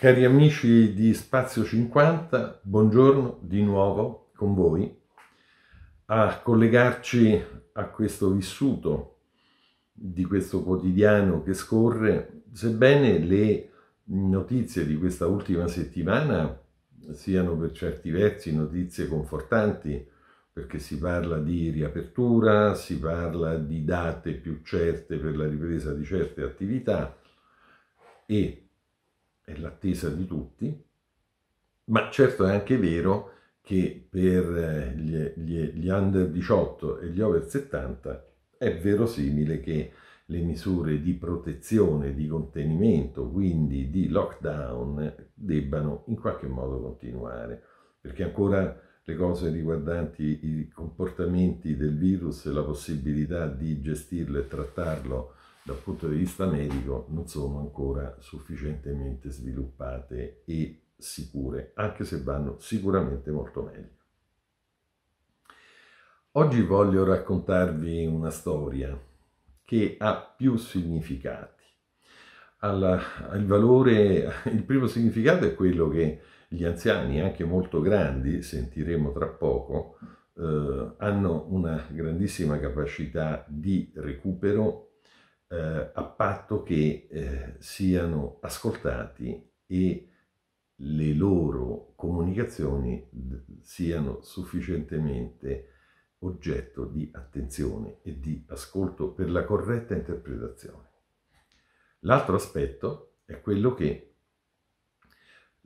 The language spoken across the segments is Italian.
Cari amici di Spazio 50, buongiorno di nuovo con voi a collegarci a questo vissuto di questo quotidiano che scorre, sebbene le notizie di questa ultima settimana siano per certi versi notizie confortanti, perché si parla di riapertura, si parla di date più certe per la ripresa di certe attività e è l'attesa di tutti, ma certo è anche vero che per eh, gli, gli, gli under 18 e gli over 70 è verosimile che le misure di protezione, di contenimento, quindi di lockdown, debbano in qualche modo continuare, perché ancora le cose riguardanti i comportamenti del virus e la possibilità di gestirlo e trattarlo dal punto di vista medico non sono ancora sufficientemente sviluppate e sicure, anche se vanno sicuramente molto meglio. Oggi voglio raccontarvi una storia che ha più significati. Alla, valore, il primo significato è quello che gli anziani, anche molto grandi, sentiremo tra poco, eh, hanno una grandissima capacità di recupero eh, a patto che eh, siano ascoltati e le loro comunicazioni siano sufficientemente oggetto di attenzione e di ascolto per la corretta interpretazione. L'altro aspetto è quello che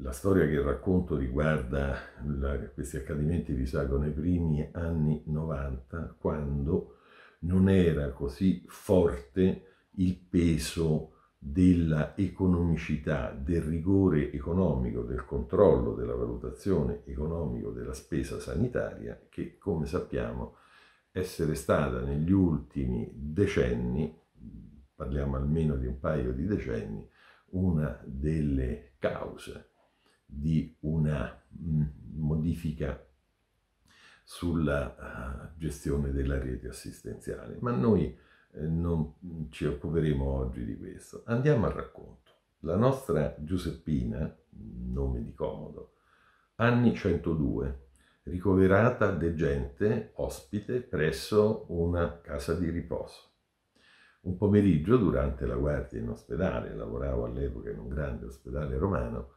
la storia che racconto riguarda la, questi accadimenti risalgono ai primi anni 90, quando non era così forte il peso della economicità, del rigore economico, del controllo, della valutazione economico della spesa sanitaria che, come sappiamo, essere stata negli ultimi decenni, parliamo almeno di un paio di decenni, una delle cause di una mm, modifica sulla eh, gestione della rete assistenziale, ma noi eh, non ci occuperemo oggi di questo. Andiamo al racconto. La nostra Giuseppina, nome di comodo, anni 102, ricoverata degente ospite presso una casa di riposo. Un pomeriggio, durante la guardia in ospedale, lavoravo all'epoca in un grande ospedale romano,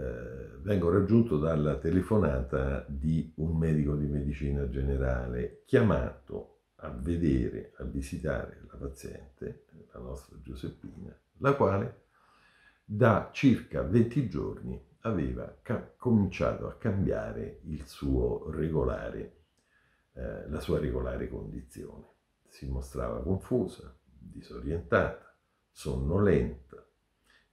eh, vengo raggiunto dalla telefonata di un medico di medicina generale chiamato a vedere, a visitare la paziente, la nostra Giuseppina, la quale da circa 20 giorni aveva ca- cominciato a cambiare regolare, eh, la sua regolare condizione. Si mostrava confusa, disorientata, sonnolenta,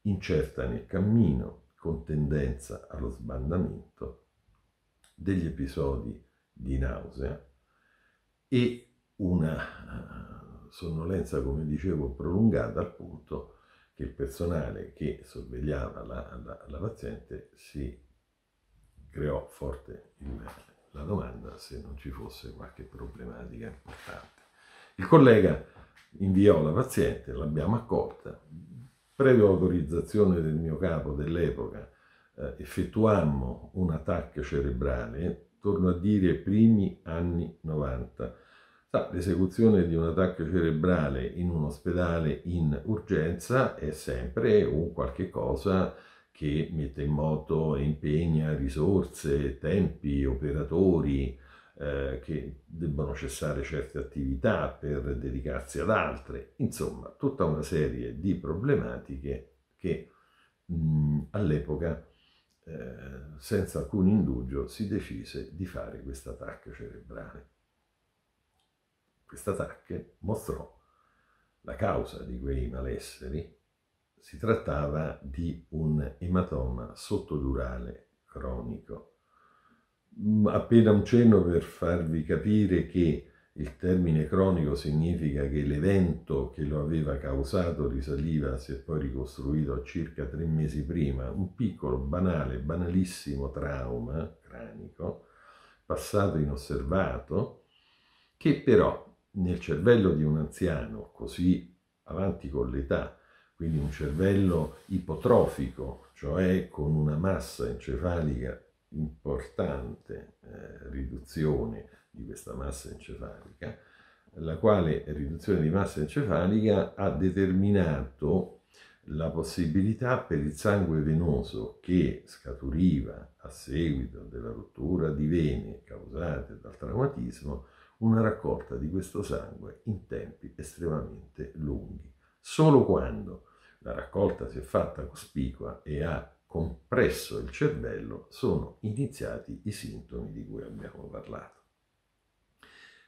incerta nel cammino, con tendenza allo sbandamento, degli episodi di nausea e una eh, sonnolenza, come dicevo, prolungata al punto che il personale che sorvegliava la, la, la paziente si creò forte il, la domanda se non ci fosse qualche problematica importante. Il collega inviò la paziente, l'abbiamo accolta, previa autorizzazione del mio capo dell'epoca, eh, effettuammo un attacco cerebrale, torno a dire primi anni 90. Sa, l'esecuzione di un attacco cerebrale in un ospedale in urgenza è sempre un qualche cosa che mette in moto e impegna risorse, tempi, operatori, eh, che debbono cessare certe attività per dedicarsi ad altre, insomma tutta una serie di problematiche che mh, mm, all'epoca eh, senza alcun indugio si decise di fare questa TAC cerebrale. Questa TAC mostrò la causa di quei malesseri, si trattava di un ematoma sottodurale cronico Mm, appena un cenno per farvi capire che il termine cronico significa che l'evento che lo aveva causato risaliva, si è poi ricostruito a circa tre mesi prima, un piccolo, banale, banalissimo trauma cranico, passato inosservato, che però nel cervello di un anziano così avanti con l'età, quindi un cervello ipotrofico, cioè con una massa encefalica importante eh, riduzione di questa massa encefalica, la quale riduzione di massa encefalica ha determinato la possibilità per il sangue venoso che scaturiva a seguito della rottura di vene causate dal traumatismo una raccolta di questo sangue in tempi estremamente lunghi. Solo quando la raccolta si è fatta cospicua e ha compresso il cervello sono iniziati i sintomi di cui abbiamo parlato.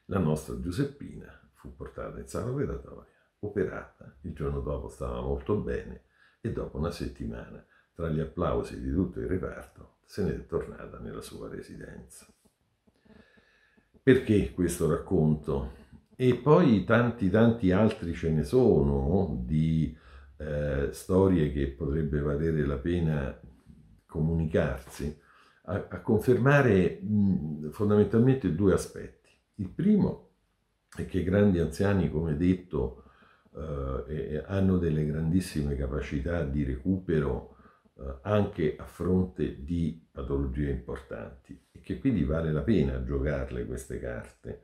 La nostra Giuseppina fu portata in sala operatoria, operata, il giorno dopo stava molto bene e dopo una settimana, tra gli applausi di tutto il reparto, se n'è tornata nella sua residenza. Perché questo racconto? E poi tanti tanti altri ce ne sono di eh, storie che potrebbe valere la pena comunicarsi, a, a confermare mh, fondamentalmente due aspetti. Il primo è che i grandi anziani, come detto, eh, hanno delle grandissime capacità di recupero eh, anche a fronte di patologie importanti e che quindi vale la pena giocarle queste carte.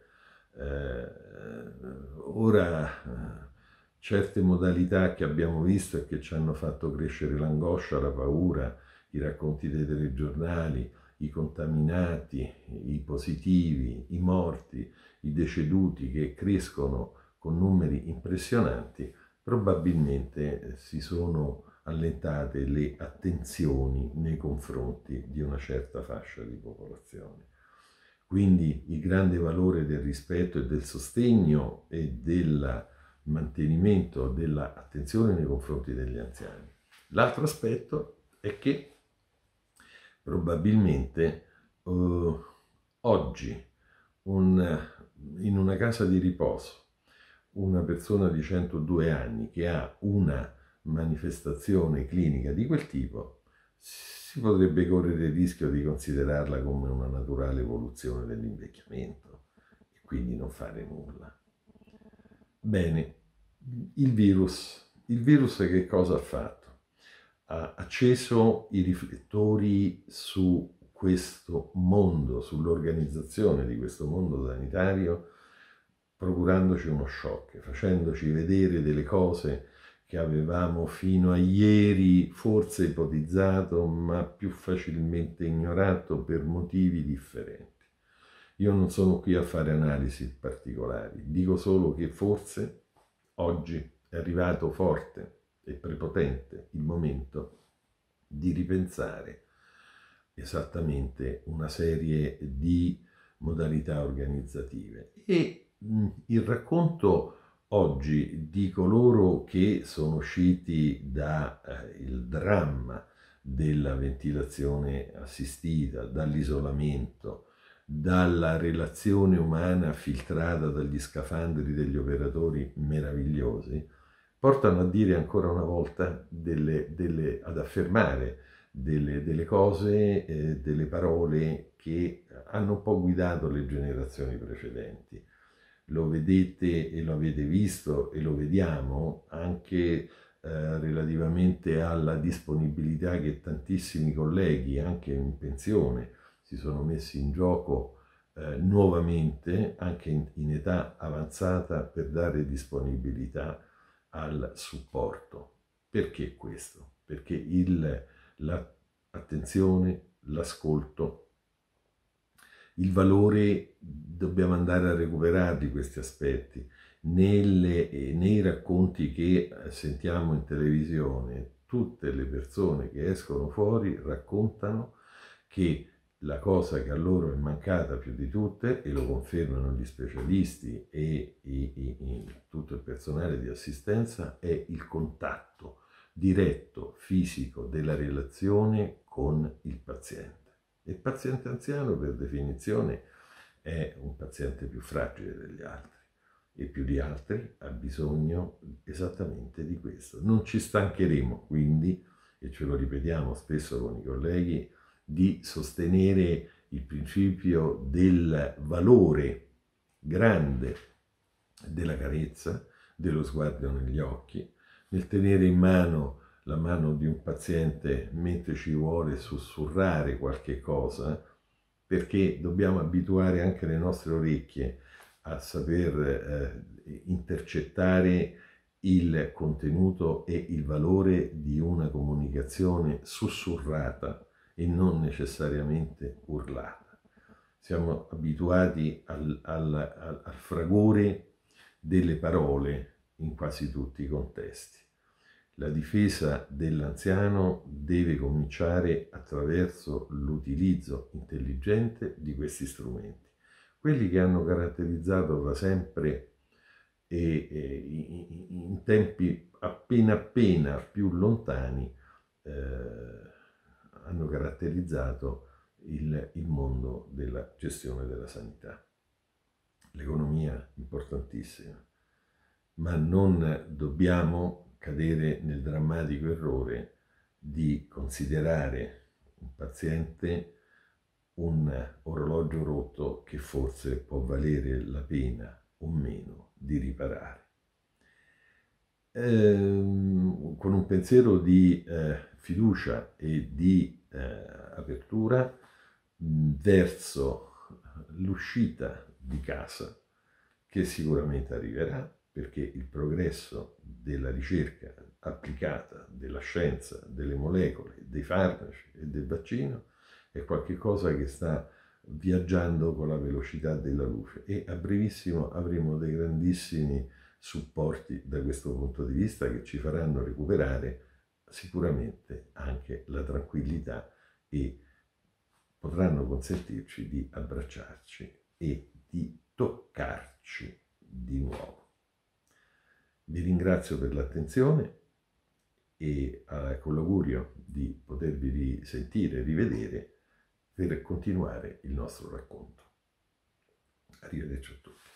Eh, ora eh, certe modalità che abbiamo visto e che ci hanno fatto crescere l'angoscia, la paura, i racconti dei telegiornali, i contaminati, i positivi, i morti, i deceduti che crescono con numeri impressionanti, probabilmente si sono allentate le attenzioni nei confronti di una certa fascia di popolazione. Quindi il grande valore del rispetto e del sostegno e della mantenimento dell'attenzione nei confronti degli anziani. L'altro aspetto è che probabilmente eh, oggi un, in una casa di riposo una persona di 102 anni che ha una manifestazione clinica di quel tipo si potrebbe correre il rischio di considerarla come una naturale evoluzione dell'invecchiamento e quindi non fare nulla. Bene, il virus. Il virus che cosa ha fatto? Ha acceso i riflettori su questo mondo, sull'organizzazione di questo mondo sanitario, procurandoci uno shock, facendoci vedere delle cose che avevamo fino a ieri forse ipotizzato, ma più facilmente ignorato per motivi differenti. Io non sono qui a fare analisi particolari, dico solo che forse oggi è arrivato forte e prepotente il momento di ripensare esattamente una serie di modalità organizzative. E mm, il racconto oggi di coloro che sono usciti dal eh, dramma della ventilazione assistita, dall'isolamento, dalla relazione umana filtrata dagli scafandri degli operatori meravigliosi, portano a dire ancora una volta delle, delle, ad affermare delle, delle cose, eh, delle parole che hanno un po' guidato le generazioni precedenti. Lo vedete e lo avete visto e lo vediamo anche eh, relativamente alla disponibilità che tantissimi colleghi, anche in pensione, si sono messi in gioco eh, nuovamente, anche in, in età avanzata, per dare disponibilità al supporto. Perché questo? Perché l'attenzione, la, l'ascolto, il valore, dobbiamo andare a recuperarli questi aspetti. Nelle, nei racconti che eh, sentiamo in televisione, tutte le persone che escono fuori raccontano che la cosa che a loro è mancata più di tutte, e lo confermano gli specialisti e i, i, i, tutto il personale di assistenza, è il contatto diretto, fisico, della relazione con il paziente. Il paziente anziano, per definizione, è un paziente più fragile degli altri e più di altri ha bisogno esattamente di questo. Non ci stancheremo quindi, e ce lo ripetiamo spesso con i colleghi, di sostenere il principio del valore grande della carezza, dello sguardo negli occhi, nel tenere in mano la mano di un paziente mentre ci vuole sussurrare qualche cosa, perché dobbiamo abituare anche le nostre orecchie a saper eh, intercettare il contenuto e il valore di una comunicazione sussurrata e non necessariamente urlata. Siamo abituati al, al, al, al fragore delle parole in quasi tutti i contesti. La difesa dell'anziano deve cominciare attraverso l'utilizzo intelligente di questi strumenti, quelli che hanno caratterizzato da sempre e, e in tempi appena appena più lontani eh, hanno caratterizzato il, il mondo della gestione della sanità. L'economia importantissima, ma non dobbiamo cadere nel drammatico errore di considerare un paziente un orologio rotto che forse può valere la pena o meno di riparare. Ehm, con un pensiero di eh, fiducia e di eh, apertura mm, verso l'uscita di casa che sicuramente arriverà perché il progresso della ricerca applicata, della scienza, delle molecole, dei farmaci e del vaccino è qualcosa che sta viaggiando con la velocità della luce e a brevissimo avremo dei grandissimi supporti da questo punto di vista che ci faranno recuperare sicuramente anche la tranquillità e potranno consentirci di abbracciarci e di toccarci di nuovo. Vi ringrazio per l'attenzione e eh, con l'augurio di potervi risentire, rivedere per continuare il nostro racconto. Arrivederci a tutti.